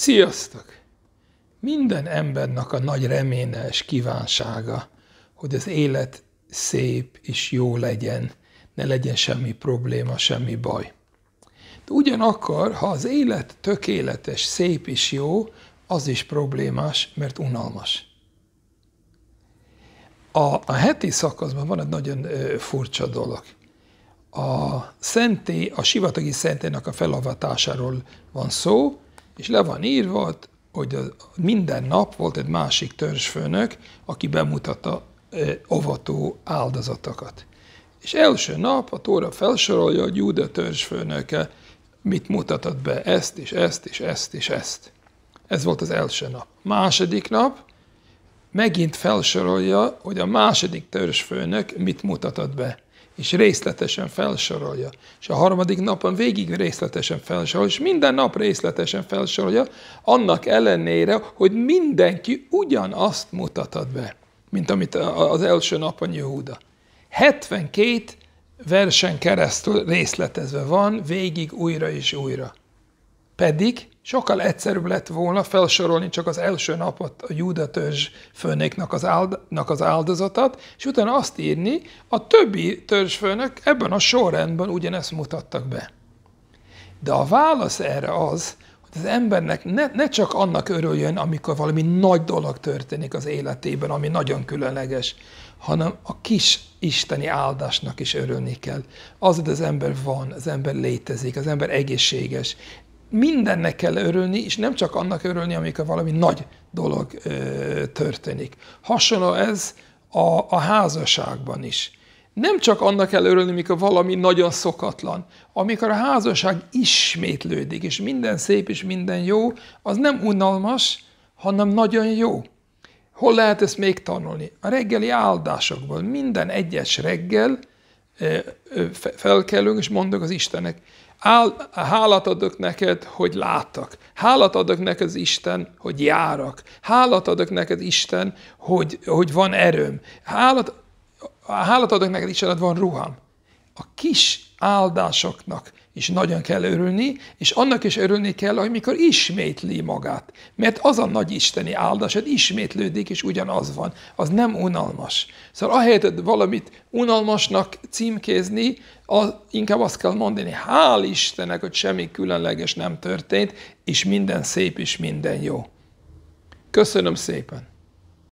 Sziasztok! Minden embernek a nagy reménye és kívánsága, hogy az élet szép és jó legyen, ne legyen semmi probléma, semmi baj. De ugyanakkor, ha az élet tökéletes, szép és jó, az is problémás, mert unalmas. A, a heti szakaszban van egy nagyon ö, furcsa dolog. A szenté, a sivatagi szentének a felavatásáról van szó, és le van írva, hogy a, minden nap volt egy másik törzsfőnök, aki bemutatta avató áldozatokat. És első nap a Tóra felsorolja, hogy Júda törzsfőnöke mit mutatott be, ezt és ezt és ezt és ezt. Ez volt az első nap. Második nap megint felsorolja, hogy a második törzsfőnök mit mutatott be és részletesen felsorolja. És a harmadik napon végig részletesen felsorolja, és minden nap részletesen felsorolja, annak ellenére, hogy mindenki ugyanazt mutatad be, mint amit az első napon Jehuda. 72 versen keresztül részletezve van, végig újra és újra. Pedig Sokkal egyszerűbb lett volna felsorolni csak az első napot a Júda törzs főnöknek az, áld, az áldozatát, és utána azt írni, a többi főnök ebben a sorrendben ugyanezt mutattak be. De a válasz erre az, hogy az embernek ne, ne csak annak örüljön, amikor valami nagy dolog történik az életében, ami nagyon különleges, hanem a kis isteni áldásnak is örülni kell. Az, hogy az ember van, az ember létezik, az ember egészséges mindennek kell örülni, és nem csak annak örülni, amikor valami nagy dolog ö, történik. Hasonló ez a, a házasságban is. Nem csak annak kell örülni, amikor valami nagyon szokatlan. Amikor a házasság ismétlődik, és minden szép és minden jó, az nem unalmas, hanem nagyon jó. Hol lehet ezt még tanulni? A reggeli áldásokból minden egyes reggel felkelünk, és mondok az Istennek, Áll, hálát adok neked, hogy láttak. Hálát adok neked az Isten, hogy járak. Hálát adok neked Isten, hogy, hogy van erőm. Hálát, hálát adok neked Isten, hogy van ruham. A kis áldásoknak és nagyon kell örülni, és annak is örülni kell, hogy mikor ismétli magát. Mert az a nagy isteni áldás, hogy ismétlődik, és ugyanaz van. Az nem unalmas. Szóval ahelyett, hogy valamit unalmasnak címkézni, az, inkább azt kell mondani, hál' Istennek, hogy semmi különleges nem történt, és minden szép, és minden jó. Köszönöm szépen!